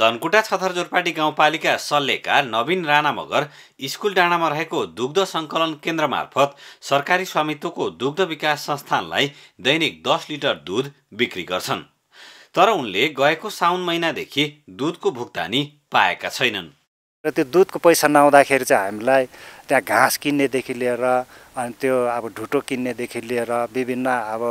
धनकुटा छथरजोरपाटी गाउँपालिका सल्लेका नवीन राणा मगर स्कुल डाँडामा रहेको दुग्ध सङ्कलन केन्द्र मार्फत सरकारी स्वामित्वको दुग्ध विकास संस्थानलाई दैनिक दस लिटर दुध बिक्री गर्छन् तर उनले गएको साउन महिनादेखि दुधको भुक्तानी पाएका छैनन् र त्यो दुधको पैसा नहुँदाखेरि चाहिँ हामीलाई त्यहाँ घाँस किन्नेदेखि लिएर अनि त्यो अब ढुटो किन्नेदेखि लिएर विभिन्न अब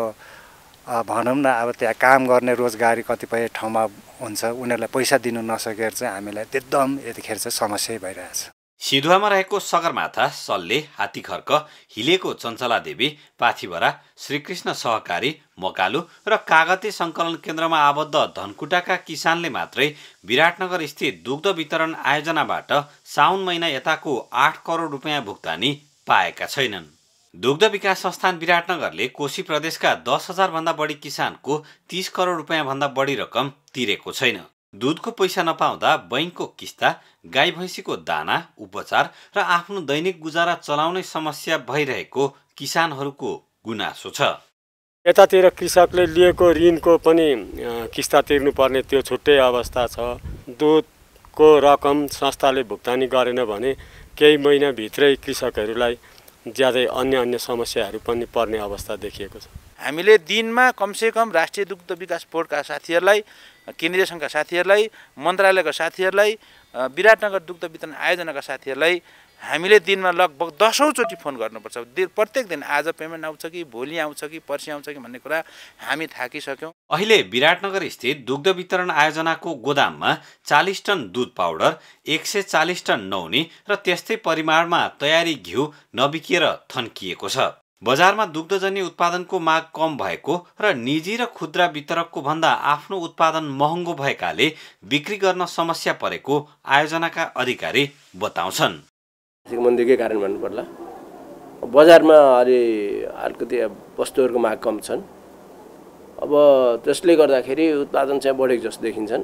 भनौँ न अब त्यहाँ काम गर्ने रोजगारी कतिपय ठाउँमा हुन्छ उनीहरूलाई पैसा दिनु नसकेर चाहिँ हामीलाई एकदम यतिखेर चाहिँ समस्या भइरहेछ सिधुवामा रहेको सगरमाथा सल्ले हात्ती खर्क हिलेको चञ्चला चञ्चलादेवी पाथिबरा श्रीकृष्ण सहकारी मकालु र कागती सङ्कलन केन्द्रमा आबद्ध धनकुटाका किसानले मात्रै विराटनगर स्थित दुग्ध वितरण आयोजनाबाट साउन महिना यताको आठ करोड रुपियाँ भुक्तानी पाएका छैनन् दुग्ध विकास संस्थान विराटनगरले कोशी प्रदेशका दस हजारभन्दा बढी किसानको तिस करोड रुपियाँभन्दा बढी रकम तिरेको छैन दुधको पैसा नपाउँदा बैङ्कको किस्ता गाई भैँसीको दाना उपचार र आफ्नो दैनिक गुजारा चलाउने समस्या भइरहेको किसानहरूको गुनासो छ यतातिर कृषकले लिएको ऋणको पनि किस्ता तिर्नुपर्ने त्यो छुट्टै अवस्था छ दुधको रकम संस्थाले भुक्तानी गरेन भने केही महिनाभित्रै कृषकहरूलाई ज्यादै अन्य अन्य समस्याहरू पनि पर्ने अवस्था देखिएको छ हामीले दिनमा कमसेकम राष्ट्रिय दुग्ध विकास बोर्डका साथीहरूलाई केन्द्रीय सङ्घका साथीहरूलाई मन्त्रालयका साथीहरूलाई विराटनगर दुग्ध वितरण आयोजनाका साथीहरूलाई हामीले दिनमा लगभग दसौँचोटि फोन गर्नुपर्छ प्रत्येक दिन आज पेमेन्ट आउँछ कि भोलि आउँछ कि पर्सि आउँछ कि भन्ने कुरा हामी थाकिसक्यौँ अहिले विराटनगर स्थित दुग्ध वितरण आयोजनाको गोदाममा चालिस टन दुध पाउडर एक सय चालिस टन नौनी र त्यस्तै परिमाणमा तयारी घिउ नबिकिएर थन्किएको छ बजारमा दुग्धजन्य उत्पादनको माग कम भएको र निजी र खुद्रा वितरकको भन्दा आफ्नो उत्पादन महँगो भएकाले बिक्री गर्न समस्या परेको आयोजनाका अधिकारी बताउँछन् मन्दीकै कारण भन्नु पर्ला बजारमा अलि अलिकति वस्तुहरूको माग कम छन् अब त्यसले गर्दाखेरि उत्पादन चाहिँ बढेको जस्तो देखिन्छन्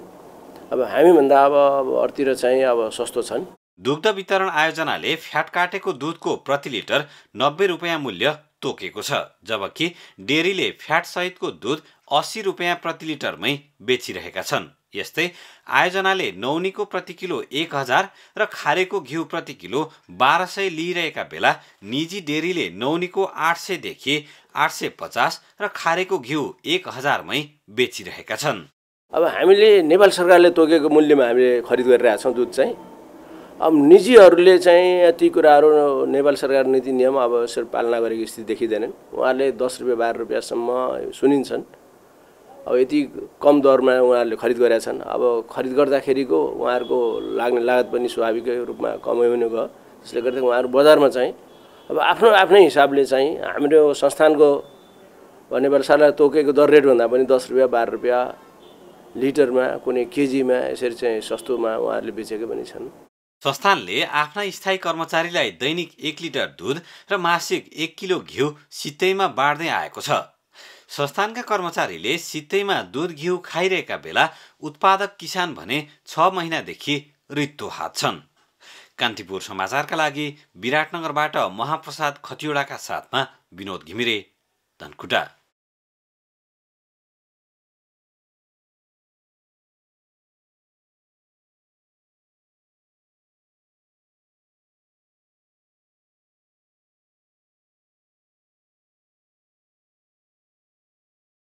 अब हामीभन्दा अब अरूतिर चाहिँ अब सस्तो छन् दुग्ध वितरण आयोजनाले फ्याट काटेको दुधको प्रति लिटर नब्बे रुपियाँ मूल्य तोकेको छ जबकि डेरीले फ्याट सहितको दुध अस्सी रुपियाँ प्रति लिटरमै बेचिरहेका छन् यस्तै आयोजनाले नौनीको प्रति किलो एक हजार र खारेको घिउ प्रति किलो बाह्र सय लिइरहेका बेला निजी डेरीले नौनीको आठ सयदेखि आठ सय पचास र खारेको घिउ एक हजारमै बेचिरहेका छन् अब हामीले नेपाल सरकारले तोकेको मूल्यमा हामीले खरिद गरिरहेका छौँ दुध चाहिँ अब निजीहरूले चाहिँ ती कुराहरू नेपाल सरकार नीति नियम अब यसरी पालना गरेको स्थिति देखिँदैनन् उहाँहरूले दस रुपियाँ बाह्र रुपियाँसम्म सुनिन्छन् अब यति कम दरमा उहाँहरूले खरिद गरेका छन् अब खरिद गर्दाखेरिको उहाँहरूको लाग्ने लागत पनि स्वाभाविकै रूपमा कमै हुने भयो त्यसले गर्दा उहाँहरू बजारमा चाहिँ अब आफ्नो आफ्नै हिसाबले चाहिँ हाम्रो संस्थानको भन्ने व्यवसायलाई तोकेको दर रेटभन्दा पनि दस रुपियाँ बाह्र रुपियाँ लिटरमा कुनै केजीमा यसरी चाहिँ सस्तोमा उहाँहरूले बेचेको पनि छन् संस्थानले आफ्ना स्थायी कर्मचारीलाई दैनिक एक लिटर दुध र मासिक एक किलो घिउ सित्तैमा बाँड्दै आएको छ संस्थानका कर्मचारीले सित्तैमा दुध घिउ खाइरहेका बेला उत्पादक किसान भने छ महिनादेखि रित्तो हात छन् कान्तिपुर समाचारका लागि विराटनगरबाट महाप्रसाद खतिवडाका साथमा विनोद घिमिरे धनकुटा